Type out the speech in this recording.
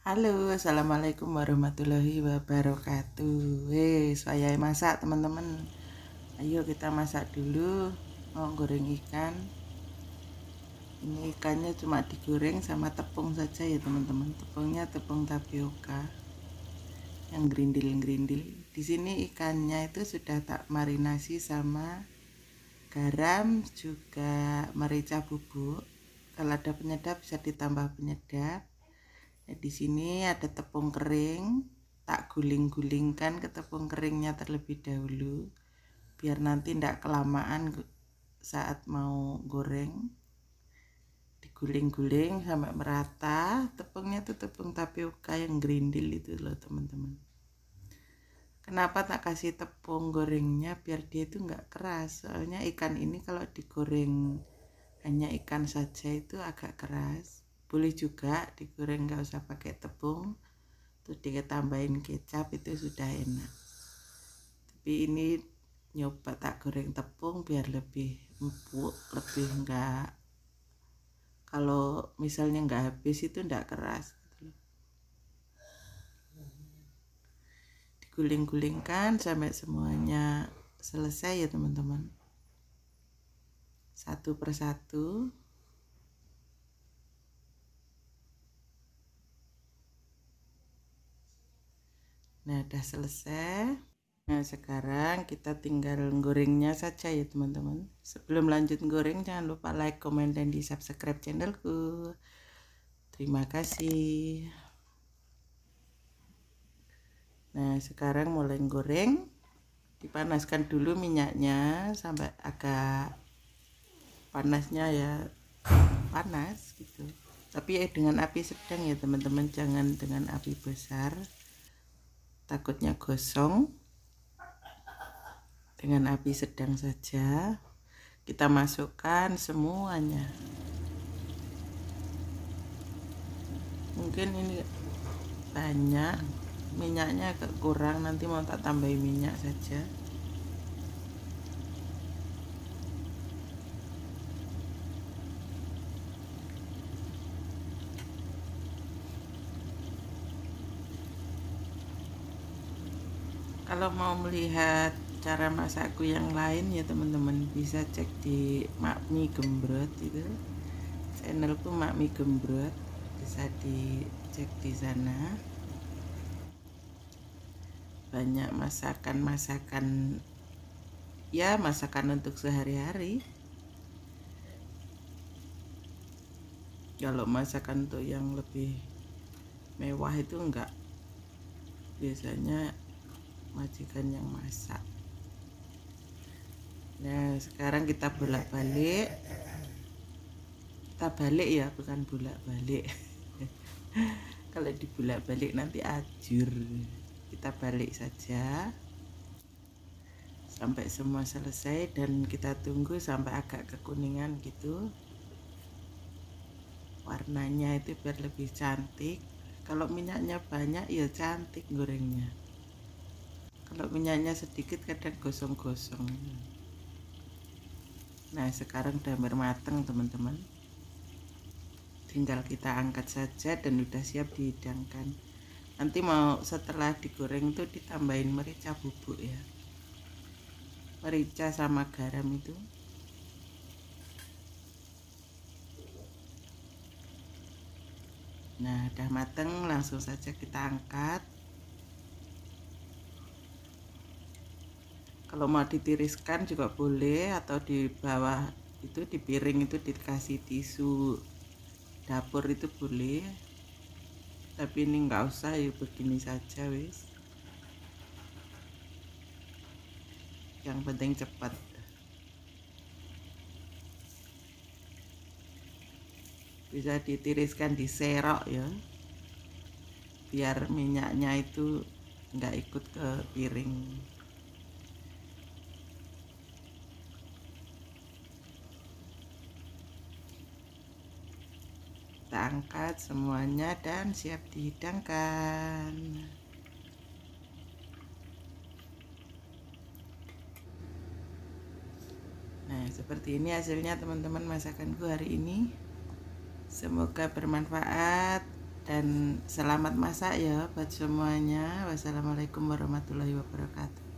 Halo, assalamualaikum warahmatullahi wabarakatuh. Hei, eh, saya masak teman-teman. Ayo kita masak dulu. Mau goreng ikan. Ini ikannya cuma digoreng sama tepung saja ya teman-teman. Tepungnya tepung tapioka yang gerindil-gerindil. Di sini ikannya itu sudah tak marinasi sama garam juga merica bubuk. Kalau ada penyedap bisa ditambah penyedap Eh, di sini ada tepung kering, tak guling-gulingkan ke tepung keringnya terlebih dahulu biar nanti tidak kelamaan saat mau goreng. Diguling-guling sampai merata. Tepungnya itu tepung tapioka yang grindil itu loh, teman-teman. Kenapa tak kasih tepung gorengnya biar dia itu nggak keras? Soalnya ikan ini kalau digoreng hanya ikan saja itu agak keras boleh juga digoreng nggak usah pakai tepung terus tambahin kecap itu sudah enak tapi ini nyoba tak goreng tepung biar lebih empuk lebih enggak kalau misalnya enggak habis itu enggak keras gitu diguling-gulingkan sampai semuanya selesai ya teman-teman satu persatu nah udah selesai nah sekarang kita tinggal gorengnya saja ya teman-teman sebelum lanjut goreng jangan lupa like comment dan di subscribe channelku terima kasih nah sekarang mulai goreng dipanaskan dulu minyaknya sampai agak panasnya ya panas gitu tapi ya dengan api sedang ya teman-teman jangan dengan api besar takutnya gosong dengan api sedang saja kita masukkan semuanya mungkin ini banyak minyaknya agak kurang nanti mau tak tambahin minyak saja kalau mau melihat cara masakku yang lain ya teman-teman bisa cek di Makmi Gembrot itu channelku Makmi Gembrot bisa dicek di sana banyak masakan-masakan ya masakan untuk sehari-hari kalau masakan untuk yang lebih mewah itu enggak biasanya majikan yang masak nah sekarang kita bolak-balik kita balik ya bukan bolak-balik kalau dibolak-balik nanti ajur kita balik saja sampai semua selesai dan kita tunggu sampai agak kekuningan gitu warnanya itu biar lebih cantik kalau minyaknya banyak ya cantik gorengnya kalau minyaknya sedikit kadang gosong-gosong nah sekarang udah hampir mateng teman-teman tinggal kita angkat saja dan udah siap dihidangkan nanti mau setelah digoreng itu ditambahin merica bubuk ya merica sama garam itu Nah, udah mateng, langsung saja kita angkat. kalau mau ditiriskan juga boleh atau di bawah itu di piring itu dikasih tisu dapur itu boleh tapi ini nggak usah ya begini saja wis yang penting cepat bisa ditiriskan di serok ya biar minyaknya itu nggak ikut ke piring kita angkat semuanya dan siap dihidangkan nah seperti ini hasilnya teman-teman masakanku hari ini semoga bermanfaat dan selamat masak ya buat semuanya wassalamualaikum warahmatullahi wabarakatuh